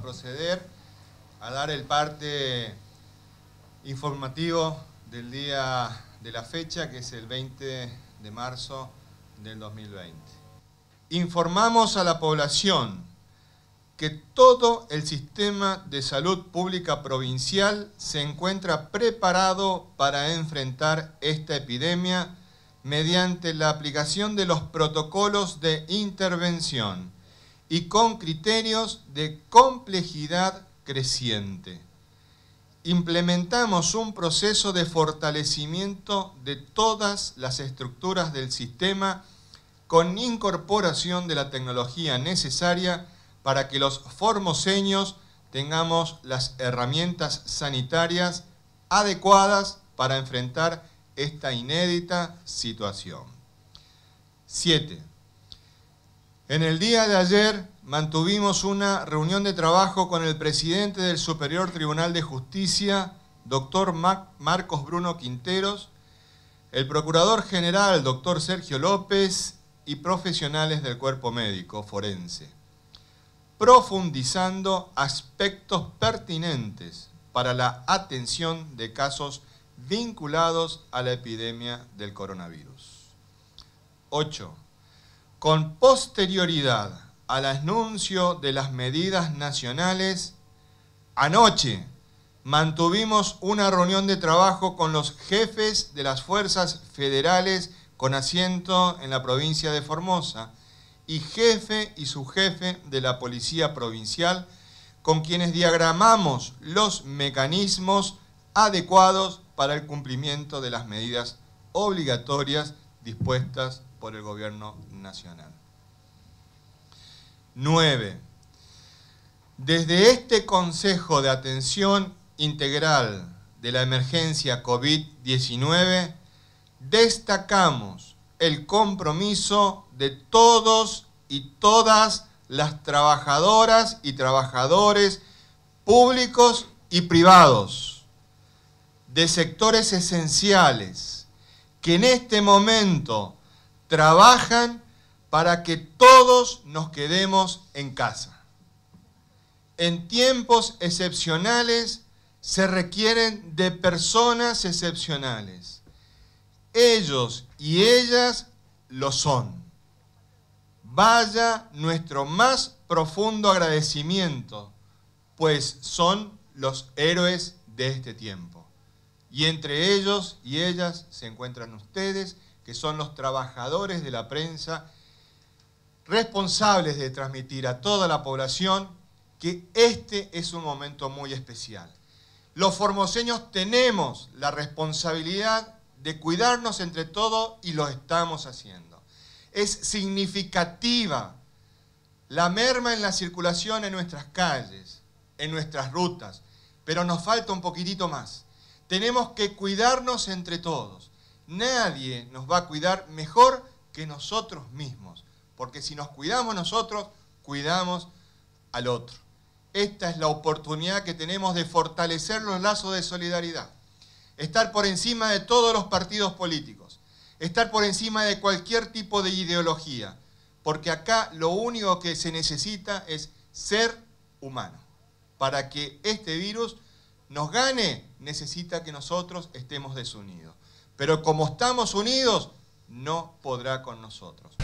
proceder a dar el parte informativo del día de la fecha, que es el 20 de marzo del 2020. Informamos a la población que todo el sistema de salud pública provincial se encuentra preparado para enfrentar esta epidemia mediante la aplicación de los protocolos de intervención y con criterios de complejidad creciente. Implementamos un proceso de fortalecimiento de todas las estructuras del sistema con incorporación de la tecnología necesaria para que los formoseños tengamos las herramientas sanitarias adecuadas para enfrentar esta inédita situación. 7. En el día de ayer mantuvimos una reunión de trabajo con el presidente del Superior Tribunal de Justicia, doctor Marcos Bruno Quinteros, el Procurador General, doctor Sergio López, y profesionales del cuerpo médico forense, profundizando aspectos pertinentes para la atención de casos vinculados a la epidemia del coronavirus. 8 con posterioridad al anuncio de las medidas nacionales, anoche mantuvimos una reunión de trabajo con los jefes de las fuerzas federales con asiento en la provincia de Formosa y jefe y subjefe de la Policía Provincial, con quienes diagramamos los mecanismos adecuados para el cumplimiento de las medidas obligatorias dispuestas por el gobierno nacional. 9. Desde este Consejo de Atención Integral de la Emergencia COVID-19, destacamos el compromiso de todos y todas las trabajadoras y trabajadores públicos y privados de sectores esenciales que en este momento trabajan para que todos nos quedemos en casa. En tiempos excepcionales se requieren de personas excepcionales. Ellos y ellas lo son. Vaya nuestro más profundo agradecimiento, pues son los héroes de este tiempo. Y entre ellos y ellas se encuentran ustedes, que son los trabajadores de la prensa responsables de transmitir a toda la población que este es un momento muy especial. Los formoseños tenemos la responsabilidad de cuidarnos entre todos y lo estamos haciendo. Es significativa la merma en la circulación en nuestras calles, en nuestras rutas, pero nos falta un poquitito más. Tenemos que cuidarnos entre todos. Nadie nos va a cuidar mejor que nosotros mismos. Porque si nos cuidamos nosotros, cuidamos al otro. Esta es la oportunidad que tenemos de fortalecer los lazos de solidaridad. Estar por encima de todos los partidos políticos. Estar por encima de cualquier tipo de ideología. Porque acá lo único que se necesita es ser humano. Para que este virus nos gane, necesita que nosotros estemos desunidos. Pero como estamos unidos, no podrá con nosotros.